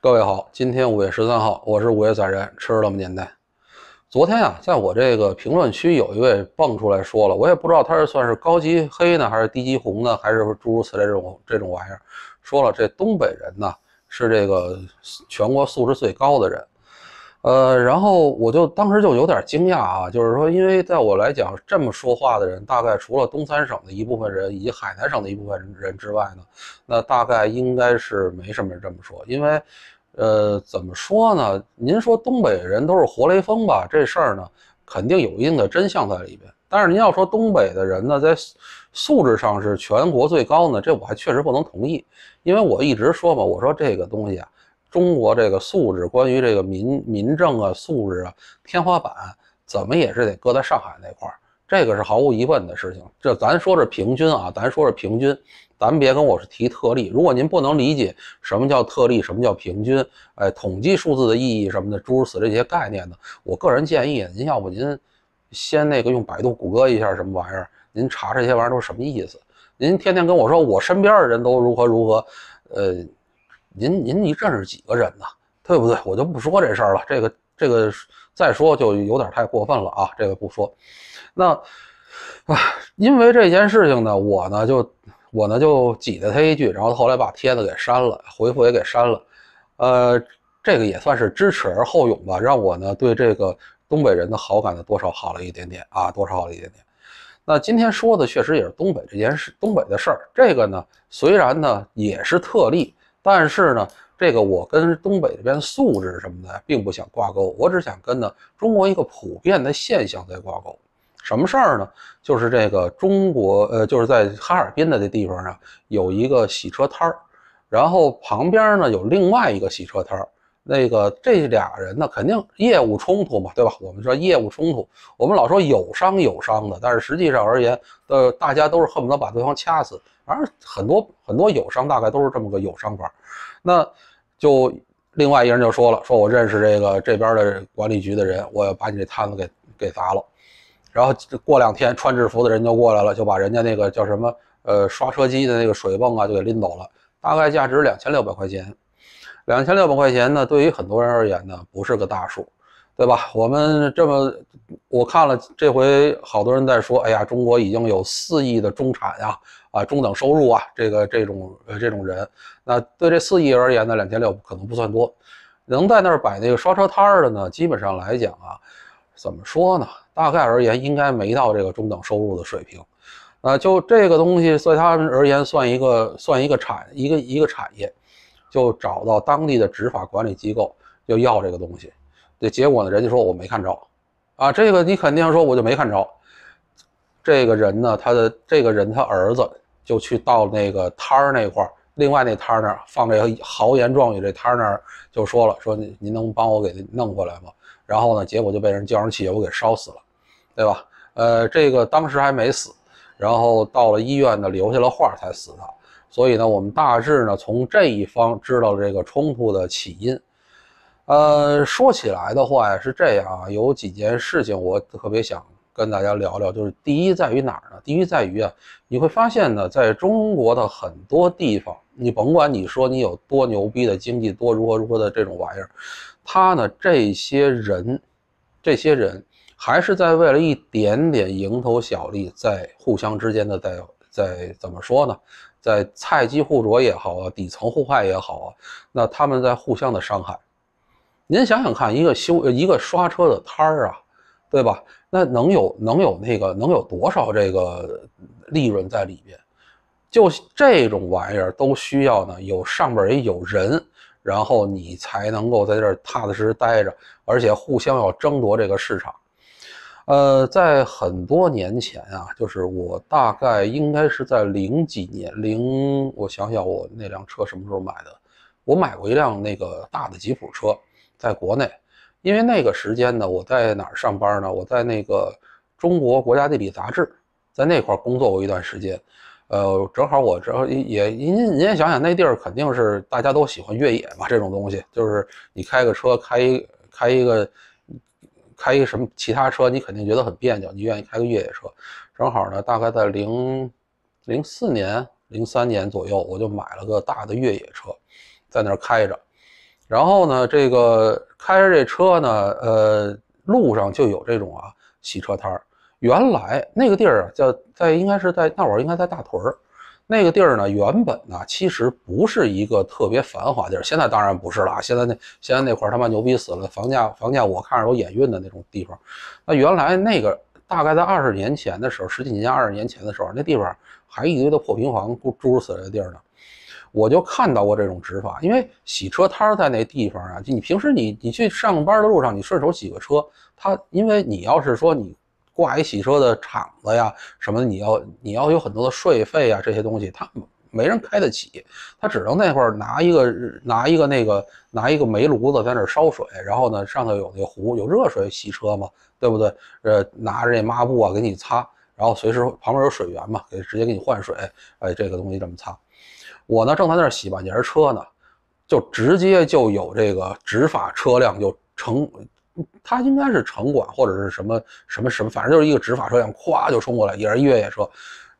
各位好，今天五月十三号，我是五月三人，吃了么年代。昨天啊，在我这个评论区有一位蹦出来说了，我也不知道他是算是高级黑呢，还是低级红呢，还是诸如此类这种这种玩意儿，说了这东北人呢是这个全国素质最高的人。呃，然后我就当时就有点惊讶啊，就是说，因为在我来讲，这么说话的人，大概除了东三省的一部分人以及海南省的一部分人之外呢，那大概应该是没什么人这么说。因为，呃，怎么说呢？您说东北人都是活雷锋吧？这事儿呢，肯定有一定的真相在里边。但是您要说东北的人呢，在素质上是全国最高呢，这我还确实不能同意。因为我一直说嘛，我说这个东西啊。中国这个素质，关于这个民民政啊素质啊，天花板怎么也是得搁在上海那块儿，这个是毫无疑问的事情。这咱说是平均啊，咱说是平均，咱别跟我是提特例。如果您不能理解什么叫特例，什么叫平均，哎，统计数字的意义什么的，诸如此这些概念呢，我个人建议您要不您先那个用百度、谷歌一下什么玩意儿，您查这些玩意儿都是什么意思。您天天跟我说我身边的人都如何如何，呃。您您一认识几个人呢？对不对？我就不说这事儿了。这个这个，再说就有点太过分了啊！这个不说。那啊，因为这件事情呢，我呢就我呢就挤了他一句，然后后来把帖子给删了，回复也给删了。呃，这个也算是知耻而后勇吧，让我呢对这个东北人的好感呢多少好了一点点啊，多少好了一点点。那今天说的确实也是东北这件事，东北的事儿。这个呢，虽然呢也是特例。但是呢，这个我跟东北这边素质什么的并不想挂钩，我只想跟呢中国一个普遍的现象在挂钩。什么事儿呢？就是这个中国，呃，就是在哈尔滨的这地方啊，有一个洗车摊儿，然后旁边呢有另外一个洗车摊儿，那个这俩人呢，肯定业务冲突嘛，对吧？我们说业务冲突，我们老说有商有商的，但是实际上而言，呃，大家都是恨不得把对方掐死。反正很多很多友商大概都是这么个友商法那就另外一人就说了，说我认识这个这边的管理局的人，我要把你这摊子给给砸了。然后过两天穿制服的人就过来了，就把人家那个叫什么呃刷车机的那个水泵啊就给拎走了，大概价值两千六百块钱。两千六百块钱呢，对于很多人而言呢不是个大数，对吧？我们这么我看了这回好多人在说，哎呀，中国已经有四亿的中产呀。啊，中等收入啊，这个这种呃这种人，那对这四亿而言呢，两千六可能不算多，能在那儿摆那个刷车摊儿的呢，基本上来讲啊，怎么说呢？大概而言应该没到这个中等收入的水平，啊，就这个东西，在他们而言算一个算一个产一个一个产业，就找到当地的执法管理机构就要这个东西，这结果呢，人家说我没看着，啊，这个你肯定说我就没看着。这个人呢，他的这个人，他儿子就去到那个摊儿那块儿，另外那摊儿那儿放这豪言壮语这摊儿那儿就说了，说您您能帮我给弄过来吗？然后呢，结果就被人叫上气我给烧死了，对吧？呃，这个当时还没死，然后到了医院呢，留下了话才死的。所以呢，我们大致呢从这一方知道了这个冲突的起因。呃，说起来的话呀，是这样啊，有几件事情我特别想。跟大家聊聊，就是第一在于哪儿呢？第一在于啊，你会发现呢，在中国的很多地方，你甭管你说你有多牛逼的经济多如何如何的这种玩意儿，他呢这些人，这些人还是在为了一点点蝇头小利，在互相之间的在在怎么说呢？在菜鸡互啄也好啊，底层互害也好啊，那他们在互相的伤害。您想想看，一个修一个刷车的摊儿啊。对吧？那能有能有那个能有多少这个利润在里边？就这种玩意儿都需要呢，有上边也有人，然后你才能够在这儿踏踏实实待着，而且互相要争夺这个市场。呃，在很多年前啊，就是我大概应该是在零几年，零我想想我那辆车什么时候买的？我买过一辆那个大的吉普车，在国内。因为那个时间呢，我在哪儿上班呢？我在那个《中国国家地理》杂志，在那块儿工作过一段时间。呃，正好我正好也您您也想想，那地儿肯定是大家都喜欢越野嘛，这种东西就是你开个车开一开一个开一个什么其他车，你肯定觉得很别扭，你愿意开个越野车。正好呢，大概在零零四年、零三年左右，我就买了个大的越野车，在那儿开着。然后呢，这个开着这车呢，呃，路上就有这种啊洗车摊儿。原来那个地儿叫在，应该是在那会儿应该在大屯儿，那个地儿呢，原本呢其实不是一个特别繁华地儿，现在当然不是了。现在那现在那块儿他妈牛逼死了，房价房价我看着有眼晕的那种地方。那原来那个大概在二十年前的时候，十几年二十年前的时候，那地方还一堆的破平房，住住死人的地儿呢。我就看到过这种执法，因为洗车摊儿在那地方啊，就你平时你你去上班的路上，你顺手洗个车，他因为你要是说你挂一洗车的厂子呀什么，你要你要有很多的税费啊这些东西，他没人开得起，他只能那块儿拿一个拿一个那个拿一个煤炉子在那烧水，然后呢上头有那壶有热水洗车嘛，对不对？呃，拿着抹布啊给你擦，然后随时旁边有水源嘛，给直接给你换水，哎，这个东西这么擦。我呢，正在那儿洗半截儿车呢，就直接就有这个执法车辆就城，他应该是城管或者是什么什么什么，反正就是一个执法车辆，咵就冲过来，也是越野车，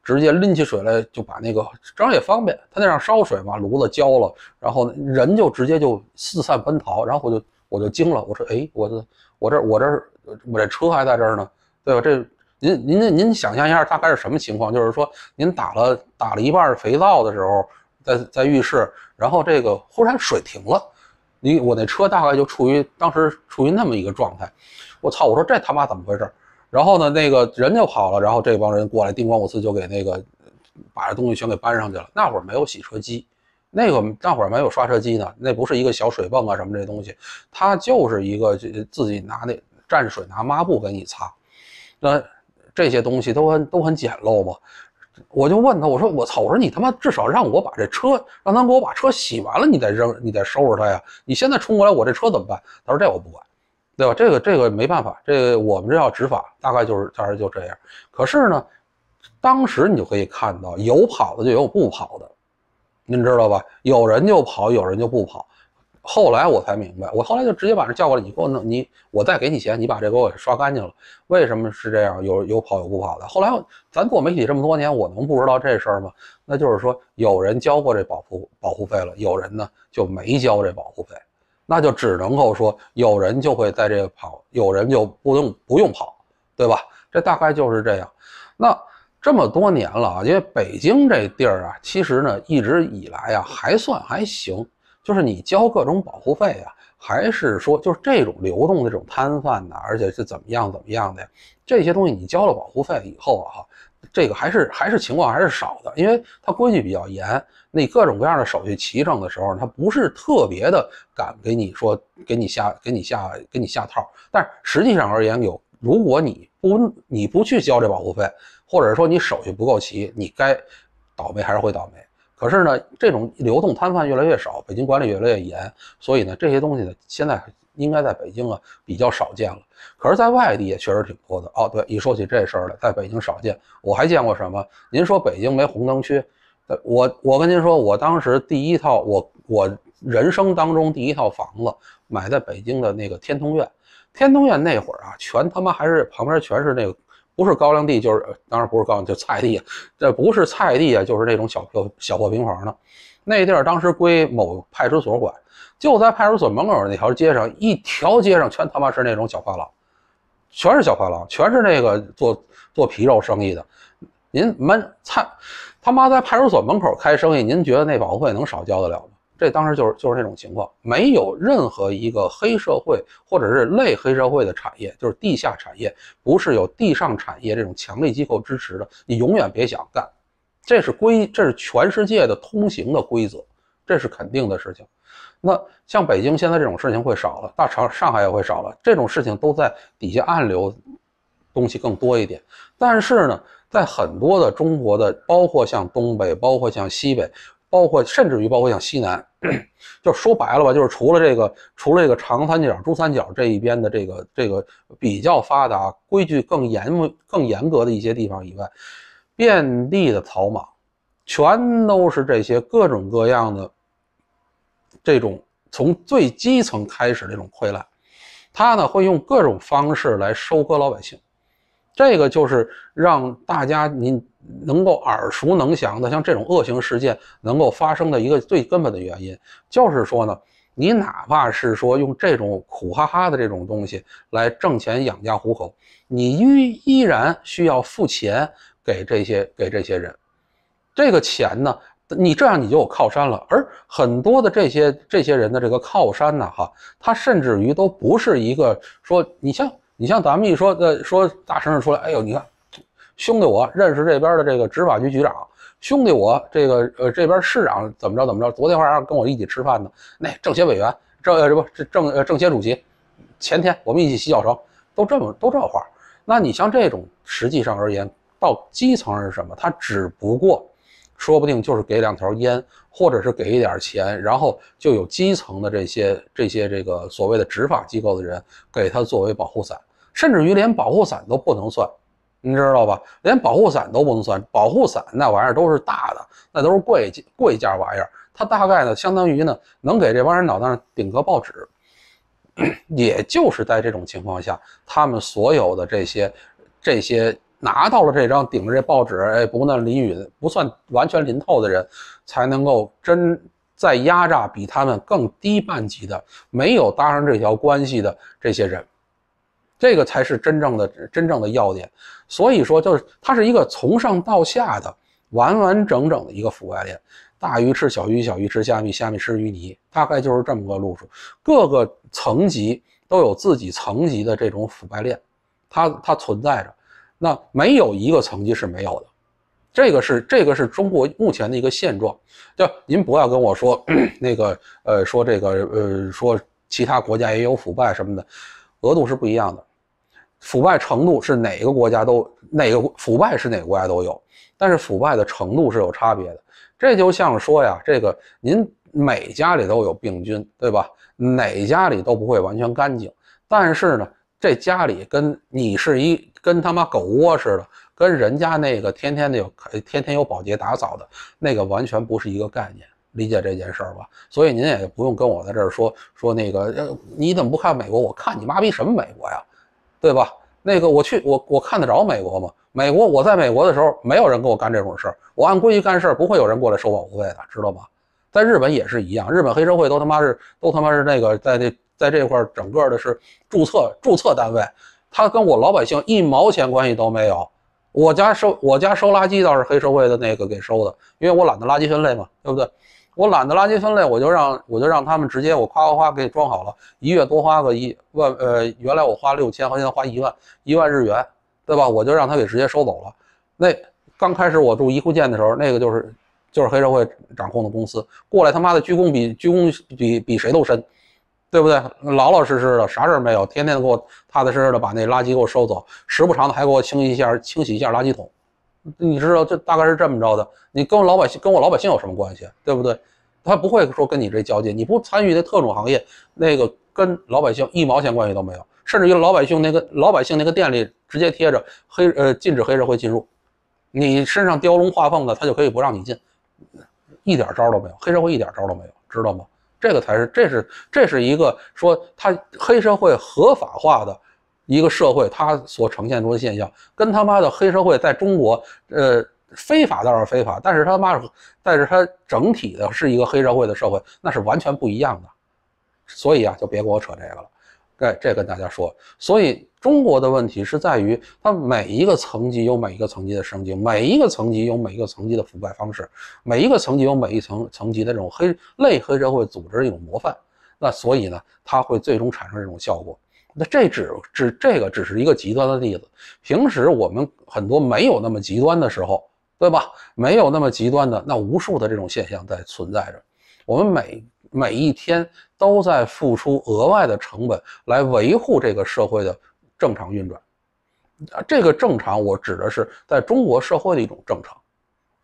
直接拎起水来就把那个，这样也方便，他那样烧水嘛，炉子浇了，然后人就直接就四散奔逃，然后我就我就惊了，我说哎，我这我这我这我这车还在这儿呢，对吧？这您您您想象一下大概是什么情况，就是说您打了打了一半肥皂的时候。在在浴室，然后这个忽然水停了，你我那车大概就处于当时处于那么一个状态，我操！我说这他妈怎么回事？然后呢，那个人就跑了，然后这帮人过来叮咣五四就给那个把这东西全给搬上去了。那会儿没有洗车机，那个那会儿没有刷车机呢，那不是一个小水泵啊什么这东西，它就是一个自己拿那蘸水拿抹布给你擦，那这些东西都很都很简陋嘛。我就问他，我说我操，我说你他妈至少让我把这车，让他给我把车洗完了，你再扔，你再收拾他呀！你现在冲过来，我这车怎么办？他说这我不管，对吧？这个这个没办法，这个我们这要执法，大概就是当时就这样。可是呢，当时你就可以看到有跑的就有不跑的，您知道吧？有人就跑，有人就不跑。后来我才明白，我后来就直接把人叫过来，你给我弄你，我再给你钱，你把这给我刷干净了。为什么是这样？有有跑有不跑的。后来咱做媒体这么多年，我能不知道这事儿吗？那就是说，有人交过这保护保护费了，有人呢就没交这保护费，那就只能够说有人就会在这跑，有人就不用不用跑，对吧？这大概就是这样。那这么多年了，啊，因为北京这地儿啊，其实呢一直以来啊还算还行。就是你交各种保护费啊，还是说就是这种流动的这种摊贩呢？而且是怎么样怎么样的？呀？这些东西你交了保护费以后啊，这个还是还是情况还是少的，因为它规矩比较严。你各种各样的手续齐整的时候，他不是特别的敢给你说给你下给你下给你下套。但实际上而言，有如果你不你不去交这保护费，或者说你手续不够齐，你该倒霉还是会倒霉。可是呢，这种流动摊贩越来越少，北京管理越来越严，所以呢，这些东西呢，现在应该在北京啊比较少见了。可是，在外地也确实挺多的。哦，对，一说起这事儿来，在北京少见，我还见过什么？您说北京没红灯区，我我跟您说，我当时第一套我我人生当中第一套房子买在北京的那个天通苑，天通苑那会儿啊，全他妈还是旁边全是那个。不是高粱地，就是当然不是高粱，就菜地。这不是菜地啊，就是那种小破小破平房的。那地儿当时归某派出所管，就在派出所门口那条街上，一条街上全他妈是那种小花廊，全是小花廊，全是那个做做皮肉生意的。您门菜他妈在派出所门口开生意，您觉得那保护费能少交得了吗？这当时就是就是这种情况，没有任何一个黑社会或者是类黑社会的产业，就是地下产业，不是有地上产业这种强力机构支持的，你永远别想干。这是规，这是全世界的通行的规则，这是肯定的事情。那像北京现在这种事情会少了，大长上海也会少了，这种事情都在底下暗流，东西更多一点。但是呢，在很多的中国的，包括像东北，包括像西北。包括甚至于包括像西南，就说白了吧，就是除了这个除了这个长三角、珠三角这一边的这个这个比较发达、规矩更严更严格的一些地方以外，遍地的草莽，全都是这些各种各样的这种从最基层开始这种溃烂，他呢会用各种方式来收割老百姓。这个就是让大家您能够耳熟能详的，像这种恶性事件能够发生的一个最根本的原因，就是说呢，你哪怕是说用这种苦哈哈的这种东西来挣钱养家糊口，你依依然需要付钱给这些给这些人，这个钱呢，你这样你就有靠山了。而很多的这些这些人的这个靠山呢，哈，他甚至于都不是一个说你像。你像咱们一说，说大声的出来，哎呦，你看，兄弟我认识这边的这个执法局局长，兄弟我这个呃这边市长怎么着怎么着，昨天晚上跟我一起吃饭呢，那政协委员，政这不政呃政协主席，前天我们一起洗脚城，都这么都这话。那你像这种，实际上而言，到基层是什么？他只不过，说不定就是给两条烟，或者是给一点钱，然后就有基层的这些这些这个所谓的执法机构的人给他作为保护伞。甚至于连保护伞都不能算，你知道吧？连保护伞都不能算，保护伞那玩意儿都是大的，那都是贵贵价玩意儿。它大概呢，相当于呢，能给这帮人脑袋上顶个报纸。也就是在这种情况下，他们所有的这些、这些拿到了这张顶着这报纸，哎，不那淋雨、不算完全淋透的人，才能够真再压榨比他们更低半级的、没有搭上这条关系的这些人。这个才是真正的真正的要点，所以说就是它是一个从上到下的完完整整的一个腐败链，大鱼吃小鱼，小鱼吃虾米，虾米吃淤泥，大概就是这么个路数。各个层级都有自己层级的这种腐败链，它它存在着，那没有一个层级是没有的，这个是这个是中国目前的一个现状。就您不要跟我说 那个呃说这个呃说其他国家也有腐败什么的，额度是不一样的。腐败程度是哪个国家都哪个腐败是哪个国家都有，但是腐败的程度是有差别的。这就像说呀，这个您每家里都有病菌，对吧？哪家里都不会完全干净。但是呢，这家里跟你是一跟他妈狗窝似的，跟人家那个天天的有天天有保洁打扫的那个完全不是一个概念。理解这件事儿吧。所以您也不用跟我在这儿说说那个呃，你怎么不看美国？我看你妈逼什么美国呀？对吧？那个我去，我我看得着美国吗？美国我在美国的时候，没有人跟我干这种事儿，我按规矩干事儿，不会有人过来收保护费的，知道吧？在日本也是一样，日本黑社会都他妈是都他妈是那个在那在这块儿整个的是注册注册单位，他跟我老百姓一毛钱关系都没有。我家收我家收垃圾倒是黑社会的那个给收的，因为我懒得垃圾分类嘛，对不对？我懒得垃圾分类，我就让我就让他们直接我夸夸夸给装好了，一月多花个一万，呃，原来我花六千，好，现在花一万，一万日元，对吧？我就让他给直接收走了。那刚开始我住一户建的时候，那个就是就是黑社会掌控的公司过来，他妈的鞠躬比鞠躬比比谁都深，对不对？老老实实的，啥事儿没有，天天给我踏踏实实的把那垃圾给我收走，时不常的还给我清洗一下清洗一下垃圾桶。你知道这大概是这么着的，你跟我老百姓跟我老百姓有什么关系，对不对？他不会说跟你这交劲，你不参与这特种行业，那个跟老百姓一毛钱关系都没有。甚至于老百姓那个老百姓那个店里直接贴着黑呃禁止黑社会进入，你身上雕龙画凤的，他就可以不让你进，一点招都没有，黑社会一点招都没有，知道吗？这个才是，这是这是一个说他黑社会合法化的。一个社会，它所呈现出的现象，跟他妈的黑社会在中国，呃，非法倒是非法，但是他妈是，但是他整体的是一个黑社会的社会，那是完全不一样的。所以啊，就别跟我扯这个了。哎，这跟大家说，所以中国的问题是在于，它每一个层级有每一个层级的升级，每一个层级有每一个层级的腐败方式，每一个层级有每一层层级的这种黑类黑社会组织的一种模范。那所以呢，它会最终产生这种效果。那这只只这个只是一个极端的例子，平时我们很多没有那么极端的时候，对吧？没有那么极端的，那无数的这种现象在存在着。我们每每一天都在付出额外的成本来维护这个社会的正常运转。啊，这个正常我指的是在中国社会的一种正常。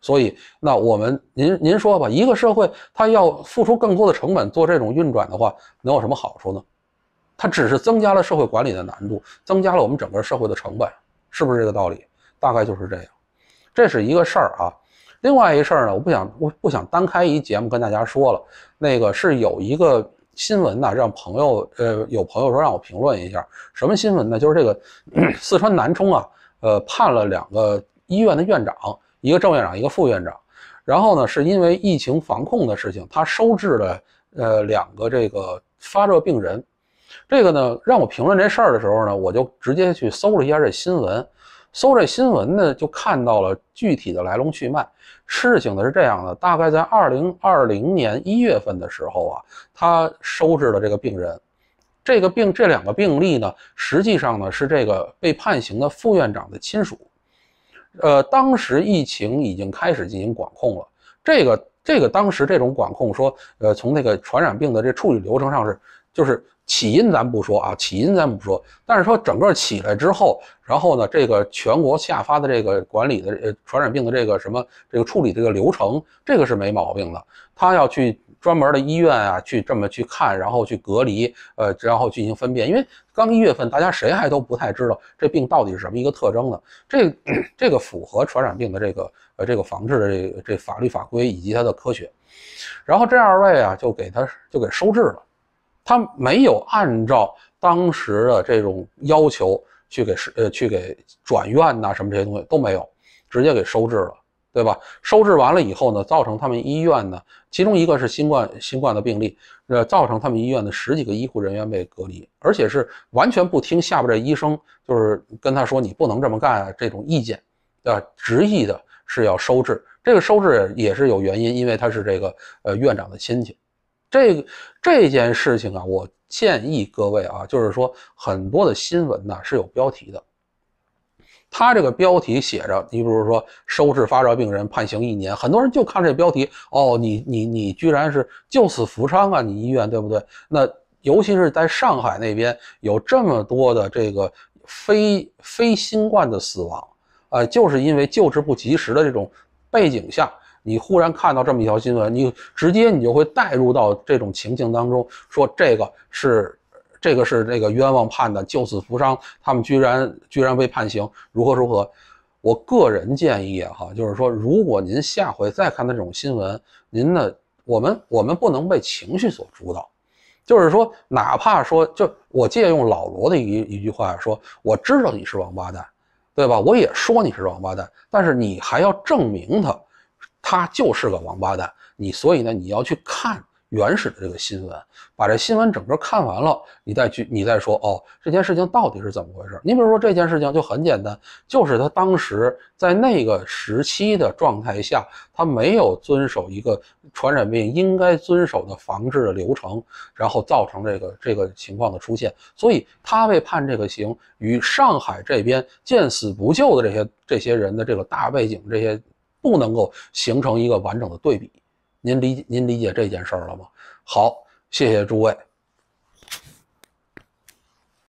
所以，那我们您您说吧，一个社会它要付出更多的成本做这种运转的话，能有什么好处呢？它只是增加了社会管理的难度，增加了我们整个社会的成本，是不是这个道理？大概就是这样，这是一个事儿啊。另外一事儿呢，我不想我不想单开一节目跟大家说了。那个是有一个新闻呢，让朋友呃有朋友说让我评论一下，什么新闻呢？就是这个 四川南充啊，呃，判了两个医院的院长，一个正院长，一个副院长。然后呢，是因为疫情防控的事情，他收治了呃两个这个发热病人。这个呢，让我评论这事儿的时候呢，我就直接去搜了一下这新闻，搜这新闻呢，就看到了具体的来龙去脉。事情呢是这样的，大概在二零二零年一月份的时候啊，他收治了这个病人，这个病这两个病例呢，实际上呢是这个被判刑的副院长的亲属。呃，当时疫情已经开始进行管控了，这个这个当时这种管控说，呃，从那个传染病的这处理流程上是就是。起因咱不说啊，起因咱不说，但是说整个起来之后，然后呢，这个全国下发的这个管理的呃传染病的这个什么这个处理这个流程，这个是没毛病的。他要去专门的医院啊，去这么去看，然后去隔离，呃，然后进行分辨。因为刚一月份，大家谁还都不太知道这病到底是什么一个特征呢。这这个符合传染病的这个呃这个防治的这这法律法规以及它的科学。然后这二位啊，就给他就给收治了。他没有按照当时的这种要求去给是呃去给转院呐什么这些东西都没有，直接给收治了，对吧？收治完了以后呢，造成他们医院呢，其中一个是新冠新冠的病例，呃，造成他们医院的十几个医护人员被隔离，而且是完全不听下边这医生，就是跟他说你不能这么干啊、这种意见，对吧？执意的是要收治，这个收治也是有原因，因为他是这个呃院长的亲戚。这这件事情啊，我建议各位啊，就是说很多的新闻呢是有标题的，它这个标题写着，你比如说收治发热病人判刑一年，很多人就看这标题，哦，你你你居然是救死扶伤啊，你医院对不对？那尤其是在上海那边有这么多的这个非非新冠的死亡啊，就是因为救治不及时的这种背景下。你忽然看到这么一条新闻，你直接你就会带入到这种情境当中，说这个是这个是这个冤枉判的救死扶伤，他们居然居然被判刑，如何如何？我个人建议哈，就是说如果您下回再看到这种新闻，您呢，我们我们不能被情绪所主导，就是说哪怕说就我借用老罗的一一句话说，我知道你是王八蛋，对吧？我也说你是王八蛋，但是你还要证明他。他就是个王八蛋，你所以呢，你要去看原始的这个新闻，把这新闻整个看完了，你再去，你再说，哦，这件事情到底是怎么回事？你比如说这件事情就很简单，就是他当时在那个时期的状态下，他没有遵守一个传染病应该遵守的防治的流程，然后造成这个这个情况的出现，所以他被判这个刑，与上海这边见死不救的这些这些人的这个大背景这些。不能够形成一个完整的对比，您理您理解这件事儿了吗？好，谢谢诸位。